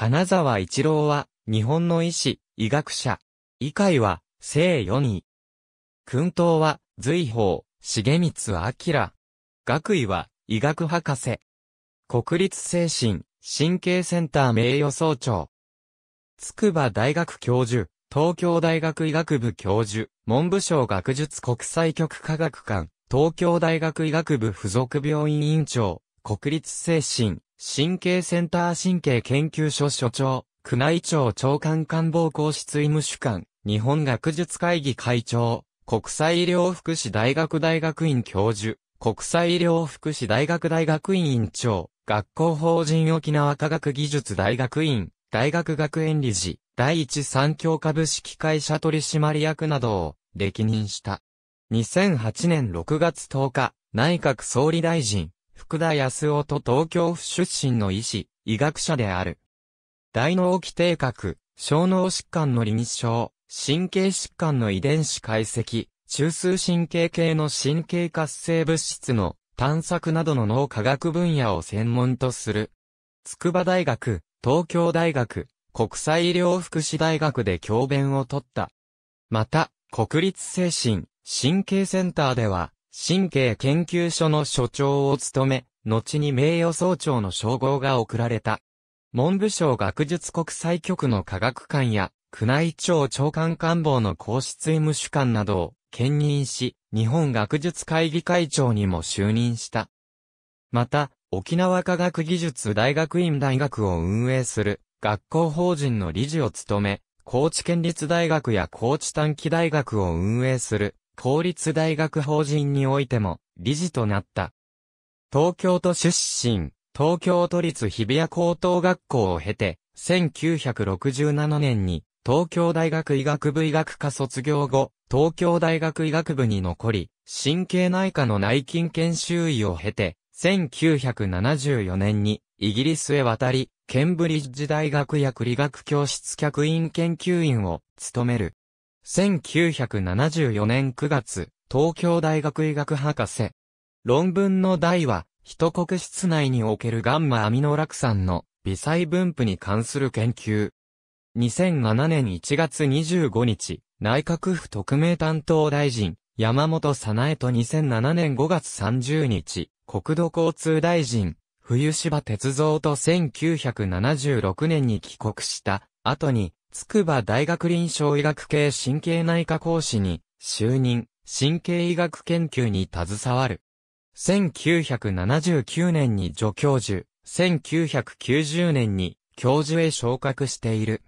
金沢一郎は、日本の医師、医学者。医界は、聖四位。訓東は、随法、重光明。学位は、医学博士。国立精神、神経センター名誉総長。筑波大学教授、東京大学医学部教授、文部省学術国際局科学館、東京大学医学部附属病院院長、国立精神、神経センター神経研究所所長、宮内庁長官官房公室医務主管、日本学術会議会長、国際医療福祉大学大学院教授、国際医療福祉大学大学院院長、学校法人沖縄科学技術大学院、大学学園理事、第一三共株式会社取締役などを歴任した。2008年6月10日、内閣総理大臣、福田康夫と東京府出身の医師、医学者である。大脳基底核、小脳疾患の臨床、神経疾患の遺伝子解析、中枢神経系の神経活性物質の探索などの脳科学分野を専門とする。筑波大学、東京大学、国際医療福祉大学で教鞭を取った。また、国立精神、神経センターでは、神経研究所の所長を務め、後に名誉総長の称号が贈られた。文部省学術国際局の科学館や、宮内庁長官官房の皇室医務主官などを兼任し、日本学術会議会長にも就任した。また、沖縄科学技術大学院大学を運営する学校法人の理事を務め、高知県立大学や高知短期大学を運営する公立大学法人においても理事となった。東京都出身、東京都立日比谷高等学校を経て、1967年に東京大学医学部医学科卒業後、東京大学医学部に残り、神経内科の内勤研修医を経て、1974年にイギリスへ渡り、ケンブリッジ大学薬理学教室客員研究員を務める。1974年9月、東京大学医学博士。論文の題は、人国室内におけるガンマアミノラサ酸の微細分布に関する研究。2007年1月25日、内閣府特命担当大臣、山本早苗と2007年5月30日、国土交通大臣、冬芝哲三と1976年に帰国した後に、筑波大学臨床医学系神経内科講師に就任、神経医学研究に携わる。1979年に助教授、1990年に教授へ昇格している。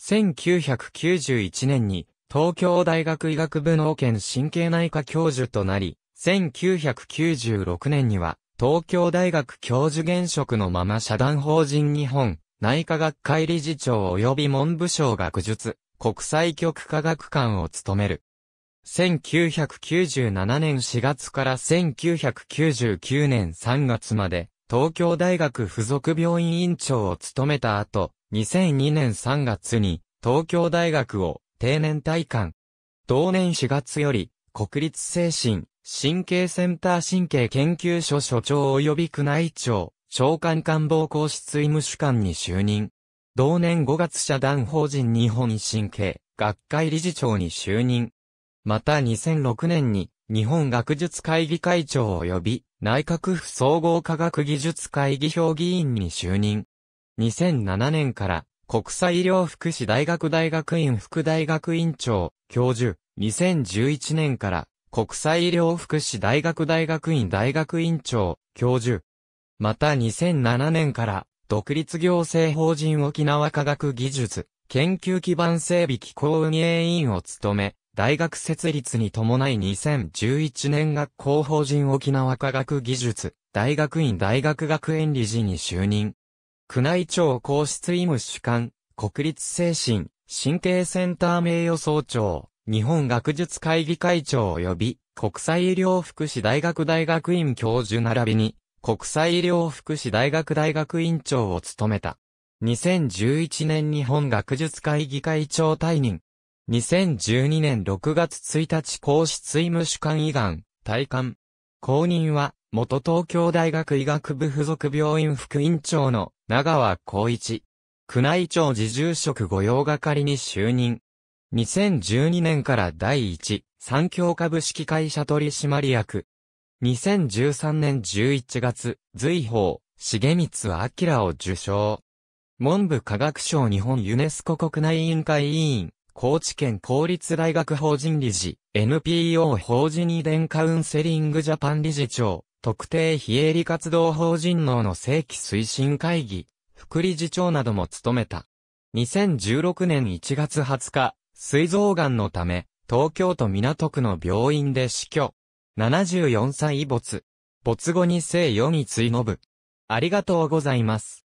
1991年に東京大学医学部農研神経内科教授となり、1996年には東京大学教授現職のまま社団法人日本内科学会理事長及び文部省学術、国際局科学館を務める。1997年4月から1999年3月まで、東京大学附属病院院長を務めた後、2002年3月に、東京大学を定年退官。同年4月より、国立精神、神経センター神経研究所所長及び宮内庁、長官官房公室医務主管に就任。同年5月社団法人日本維新系学会理事長に就任。また2006年に日本学術会議会長及び内閣府総合科学技術会議評議員に就任。2007年から国際医療福祉大学大学院副大学院長、教授。2011年から国際医療福祉大学大学院大学院長、教授。また2007年から、独立行政法人沖縄科学技術、研究基盤整備機構運営委員を務め、大学設立に伴い2011年学校法人沖縄科学技術、大学院大学学園理事に就任。宮内庁皇室医務主管、国立精神、神経センター名誉総長、日本学術会議会長及び、国際医療福祉大学大学院教授並びに、国際医療福祉大学大学院長を務めた。2011年日本学術会議会長退任。2012年6月1日公室医務主管医官、退官。後任は、元東京大学医学部附属病院副院長の長和光一。宮内庁自住職御用係に就任。2012年から第一、産協株式会社取締役、2013年11月、随法、重光明を受賞。文部科学省日本ユネスコ国内委員会委員、高知県公立大学法人理事、NPO 法人遺伝カウンセリングジャパン理事長、特定非営利活動法人能の正規推進会議、副理事長なども務めた。2016年1月20日、水臓癌のため、東京都港区の病院で死去。74歳没。没後に聖読み追のぶ。ありがとうございます。